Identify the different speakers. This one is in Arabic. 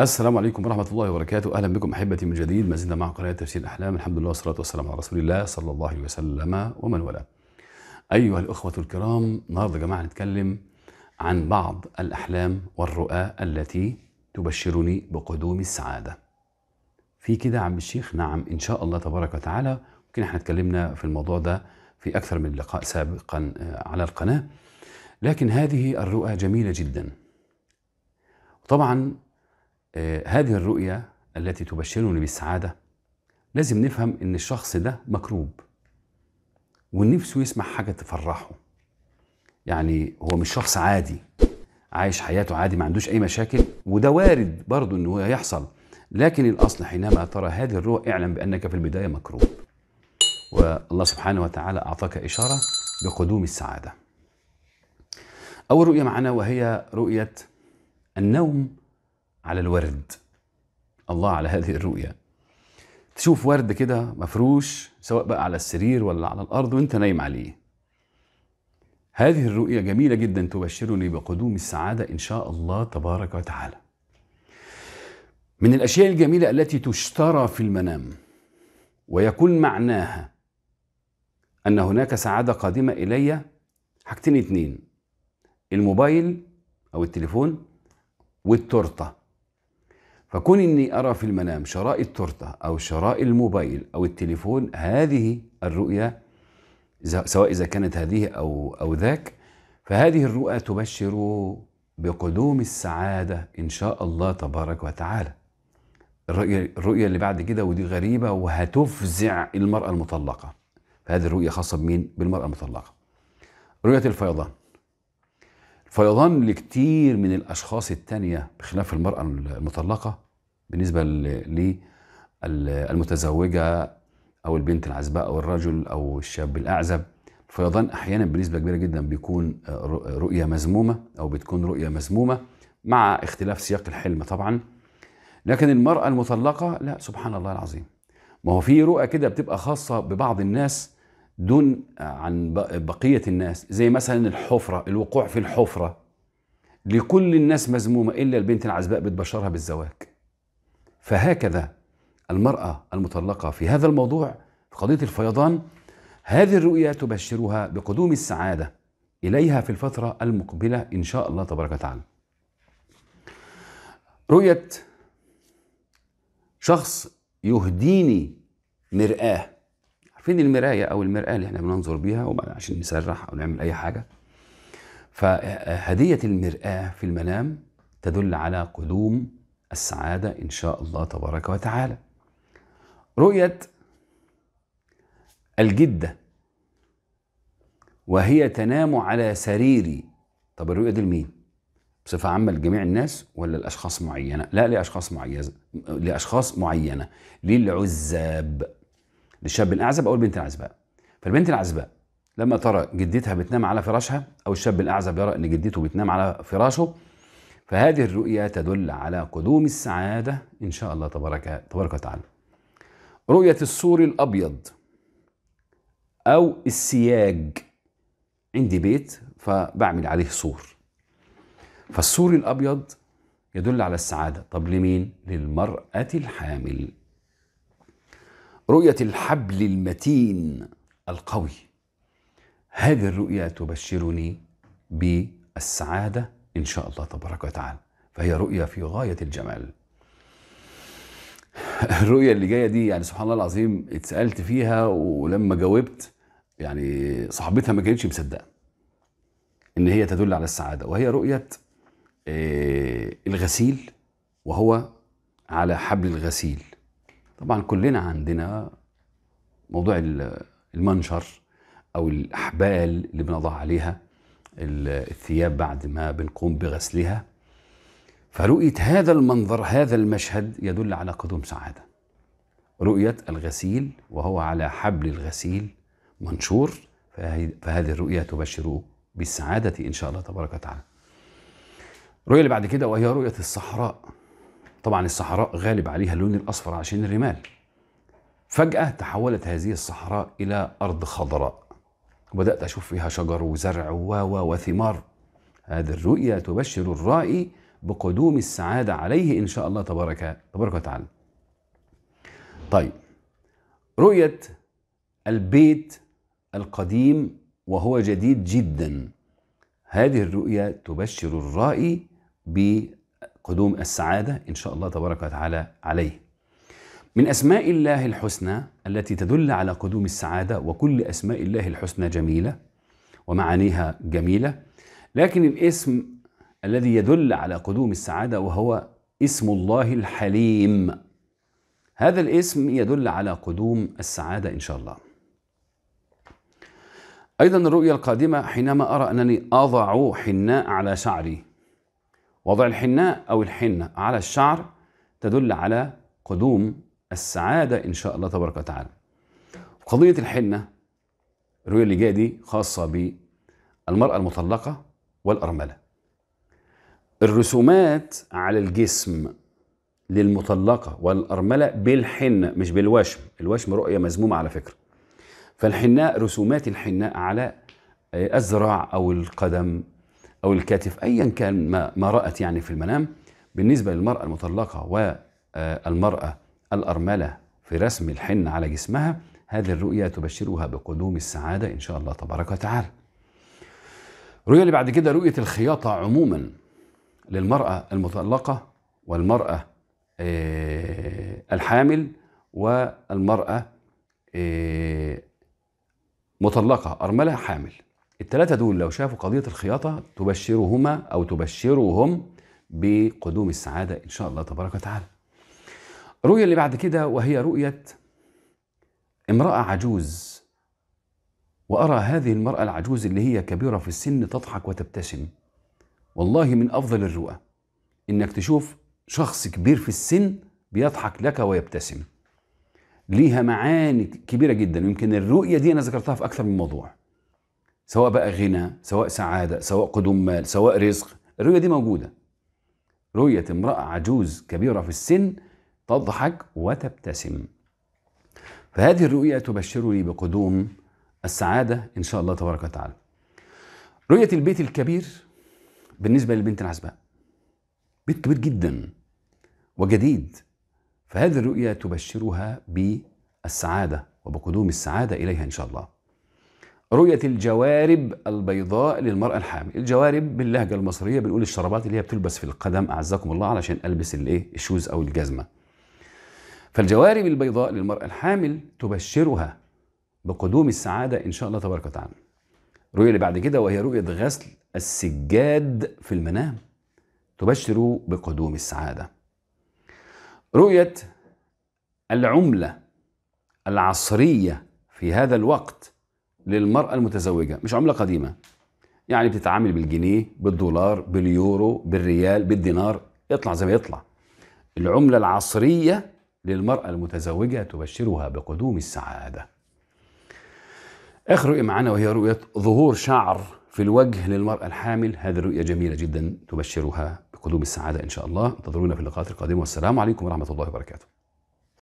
Speaker 1: السلام عليكم ورحمة الله وبركاته، أهلا بكم أحبتي من جديد، ما زلنا مع قراءة تفسير الأحلام، الحمد لله والصلاة والسلام على رسول الله صلى الله عليه وسلم ومن والاه. أيها الأخوة الكرام، النهارده يا جماعة هنتكلم عن بعض الأحلام والرؤى التي تبشرني بقدوم السعادة. في كده عم الشيخ؟ نعم إن شاء الله تبارك وتعالى، يمكن احنا اتكلمنا في الموضوع ده في أكثر من لقاء سابقا آه، على القناة. لكن هذه الرؤى جميلة جدا. طبعا آه، هذه الرؤية التي تبشرني بالسعادة لازم نفهم إن الشخص ده مكروب ونفسه يسمع حاجة تفرحه يعني هو مش شخص عادي عايش حياته عادي ما عندوش أي مشاكل وده وارد برضه إن هو يحصل لكن الأصل حينما ترى هذه الرؤية اعلم بأنك في البداية مكروب والله سبحانه وتعالى أعطاك إشارة بقدوم السعادة أول رؤية معنا وهي رؤية النوم على الورد الله على هذه الرؤية تشوف ورد كده مفروش سواء بقى على السرير ولا على الأرض وانت نايم عليه هذه الرؤية جميلة جدا تبشرني بقدوم السعادة إن شاء الله تبارك وتعالى من الأشياء الجميلة التي تشترى في المنام ويكون معناها أن هناك سعادة قادمة إلي حاجتين اتنين الموبايل أو التليفون والتورته فكون اني ارى في المنام شراء التورته او شراء الموبايل او التليفون هذه الرؤيه سواء اذا كانت هذه او او ذاك فهذه الرؤى تبشر بقدوم السعاده ان شاء الله تبارك وتعالى. الرؤيه الرؤيه اللي بعد كده ودي غريبه وهتفزع المراه المطلقه. فهذه الرؤيه خاصه بمين؟ بالمراه المطلقه. رؤيه الفيضان فيضان لكتير من الاشخاص التانية بخلاف المرأة المطلقة بالنسبة للمتزوجة او البنت العزباء او الرجل او الشاب الاعزب فيظن احيانا بنسبه كبيره جدا بيكون رؤيه مذمومه او بتكون رؤيه مذمومه مع اختلاف سياق الحلم طبعا لكن المراه المطلقه لا سبحان الله العظيم ما هو في رؤى كده بتبقى خاصه ببعض الناس دون آه، عن بقية الناس زي مثلا الحفرة الوقوع في الحفرة لكل الناس مذمومة إلا البنت العزباء بتبشرها بالزواج فهكذا المرأة المطلقة في هذا الموضوع في قضية الفيضان هذه الرؤية تبشرها بقدوم السعادة إليها في الفترة المقبلة إن شاء الله تبارك وتعالى رؤية شخص يهديني مرآه فين المرايه او المراه اللي احنا بننظر بيها عشان نسرح او نعمل اي حاجه فهديه المراه في المنام تدل على قدوم السعاده ان شاء الله تبارك وتعالى رؤيه الجده وهي تنام على سريري طب الرؤيه دي لمين بصفة عامة لجميع الناس ولا لأشخاص معينة؟ لا لأشخاص معينة لأشخاص معينة للعزاب للشاب الأعزب أو البنت العزباء فالبنت العزباء لما ترى جدتها بتنام على فراشها أو الشاب الأعزب يرى أن جدته بتنام على فراشه فهذه الرؤيا تدل على قدوم السعادة إن شاء الله تبارك, تبارك وتعالى رؤية السور الأبيض أو السياج عندي بيت فبعمل عليه سور فالسور الأبيض يدل على السعادة طب لمين؟ للمرأة الحامل رؤية الحبل المتين القوي هذه الرؤية تبشرني بالسعادة إن شاء الله تبارك وتعالى فهي رؤية في غاية الجمال الرؤية اللي جاية دي يعني سبحان الله العظيم اتسألت فيها ولما جاوبت يعني صاحبتها ما كانتش مصدقة إن هي تدل على السعادة وهي رؤية آه، الغسيل وهو على حبل الغسيل طبعا كلنا عندنا موضوع المنشر او الاحبال اللي بنضع عليها الثياب بعد ما بنقوم بغسلها فرؤية هذا المنظر هذا المشهد يدل على قدوم سعادة رؤية الغسيل وهو على حبل الغسيل منشور فهذه الرؤية تبشر بالسعادة إن شاء الله تبارك وتعالى الرؤية اللي بعد كده وهي رؤية الصحراء طبعا الصحراء غالب عليها اللون الأصفر عشان الرمال فجأة تحولت هذه الصحراء إلى أرض خضراء وبدأت أشوف فيها شجر وزرع و وثمار هذه الرؤية تبشر الرائي بقدوم السعادة عليه إن شاء الله تبارك تبارك وتعالى. طيب رؤية البيت القديم وهو جديد جدا هذه الرؤية تبشر الرائي ب قدوم السعادة إن شاء الله تبارك وتعالى عليه من أسماء الله الحسنى التي تدل على قدوم السعادة وكل أسماء الله الحسنى جميلة ومعانيها جميلة لكن الاسم الذي يدل على قدوم السعادة وهو اسم الله الحليم هذا الاسم يدل على قدوم السعادة إن شاء الله أيضا الرؤية القادمة حينما أرى أنني أضع حناء على شعري وضع الحناء أو الحنة على الشعر تدل على قدوم السعادة إن شاء الله تبارك وتعالى قضية الحنة الرؤية اللي جاية دي خاصة بالمرأة المطلقة والأرملة الرسومات على الجسم للمطلقة والأرملة بالحنة مش بالوشم الوشم رؤية مزمومة على فكرة فالحناء رسومات الحناء على الذراع أو القدم أو الكتف أيا كان ما, ما رأت يعني في المنام بالنسبة للمرأة المطلقة والمرأة الأرملة في رسم الحن على جسمها هذه الرؤية تبشرها بقدوم السعادة إن شاء الله تبارك وتعالى الرؤية اللي بعد كده رؤية الخياطة عموما للمرأة المطلقة والمرأة آه، الحامل والمرأة آه، مطلقة أرملة حامل الثلاثة دول لو شافوا قضية الخياطة تبشرهما أو تبشرهم بقدوم السعادة إن شاء الله تبارك وتعالى الرؤية اللي بعد كده وهي رؤية امرأة عجوز وأرى هذه المرأة العجوز اللي هي كبيرة في السن تضحك وتبتسم والله من أفضل الرؤى إنك تشوف شخص كبير في السن بيضحك لك ويبتسم ليها معاني كبيرة جدا يمكن الرؤية دي أنا ذكرتها في أكثر من موضوع سواء بقى غنى سواء سعادة سواء قدوم مال سواء رزق الرؤية دي موجودة رؤية امرأة عجوز كبيرة في السن تضحك وتبتسم فهذه الرؤية تبشرني بقدوم السعادة إن شاء الله تبارك وتعالى رؤية البيت الكبير بالنسبة للبنت العزباء بيت كبير جدا وجديد فهذه الرؤية تبشرها بالسعادة وبقدوم السعادة إليها إن شاء الله رؤية الجوارب البيضاء للمرأة الحامل الجوارب باللهجة المصرية بنقول الشرابات اللي هي بتلبس في القدم أعزكم الله علشان ألبس الإيه الشوز أو الجزمة فالجوارب البيضاء للمرأة الحامل تبشرها بقدوم السعادة إن شاء الله تبارك وتعالى الرؤية اللي بعد كده وهي رؤية غسل السجاد في المنام تبشر بقدوم السعادة رؤية العملة العصرية في هذا الوقت للمرأة المتزوجة مش عملة قديمة يعني بتتعامل بالجنيه بالدولار باليورو بالريال بالدينار يطلع زي ما يطلع العملة العصرية للمرأة المتزوجة تبشرها بقدوم السعادة آخر رؤية معنا وهي رؤية ظهور شعر في الوجه للمرأة الحامل هذه رؤية جميلة جدا تبشرها بقدوم السعادة إن شاء الله انتظرونا في اللقاءات القادمة والسلام عليكم ورحمة الله وبركاته